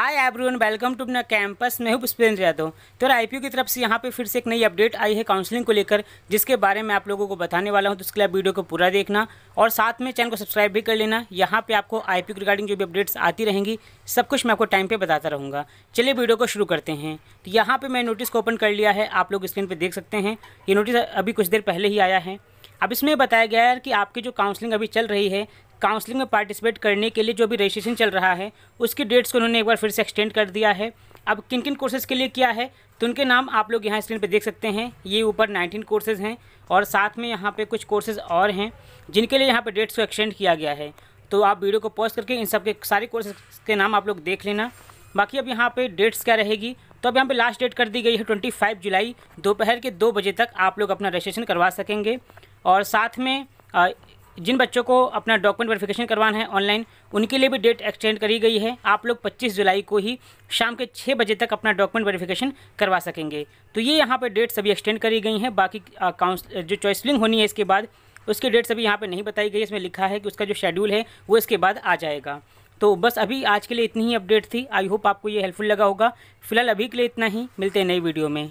hi everyone welcome to अपना campus मैं हूं पुष्पेंद्र यादव तो आई की तरफ से यहां पे फिर से एक नई अपडेट आई है काउंसलिंग को लेकर जिसके बारे में आप लोगों को बताने वाला हूं तो उसके लिए वीडियो को पूरा देखना और साथ में चैनल को सब्सक्राइब भी कर लेना यहां पे आपको आई के रिगार्डिंग जो भी अपडेट्स आती रहेंगी सब कुछ मैं आपको टाइम पर बताता रहूँगा चलिए वीडियो को शुरू करते हैं तो यहाँ पर मैं नोटिस को ओपन कर लिया है आप लोग स्क्रीन पर देख सकते हैं ये नोटिस अभी कुछ देर पहले ही आया है अब इसमें बताया गया है कि आपकी जो काउंसलिंग अभी चल रही है काउंसलिंग में पार्टिसिपेट करने के लिए जो भी रजिस्ट्रेशन चल रहा है उसकी डेट्स को उन्होंने एक बार फिर से एक्सटेंड कर दिया है अब किन किन कोर्सेज़ के लिए किया है तो उनके नाम आप लोग यहाँ स्क्रीन पर देख सकते हैं ये ऊपर 19 कोर्सेज़ हैं और साथ में यहाँ पे कुछ कोर्सेज़ और हैं जिनके लिए यहाँ पे डेट्स को एक्सटेंड किया गया है तो आप वीडियो को पॉज करके इन सब के सारे कोर्सेज के नाम आप लोग देख लेना बाकी अब यहाँ पे डेट्स क्या रहेगी तो अब यहाँ पे लास्ट डेट कर दी गई है 25 जुलाई दोपहर के दो बजे तक आप लोग अपना रजिस्ट्रेशन करवा सकेंगे और साथ में जिन बच्चों को अपना डॉक्यूमेंट वेरिफिकेशन करवाना है ऑनलाइन उनके लिए भी डेट एक्सटेंड करी गई है आप लोग 25 जुलाई को ही शाम के छः बजे तक अपना डॉक्यूमेंट वेरिफिकेशन करवा सकेंगे तो ये यहाँ पे डेट सभी एक्सटेंड करी गई हैं बाकी काउंस जो चॉइसलिंग होनी है इसके बाद उसकी डेट सभी यहाँ पर नहीं बताई गई इसमें लिखा है कि उसका जो शेड्यूल है वो इसके बाद आ जाएगा तो बस अभी आज के लिए इतनी ही अपडेट थी आई होप आपको ये हेल्पफुल लगा होगा फिलहाल अभी के लिए इतना ही मिलते हैं नई वीडियो में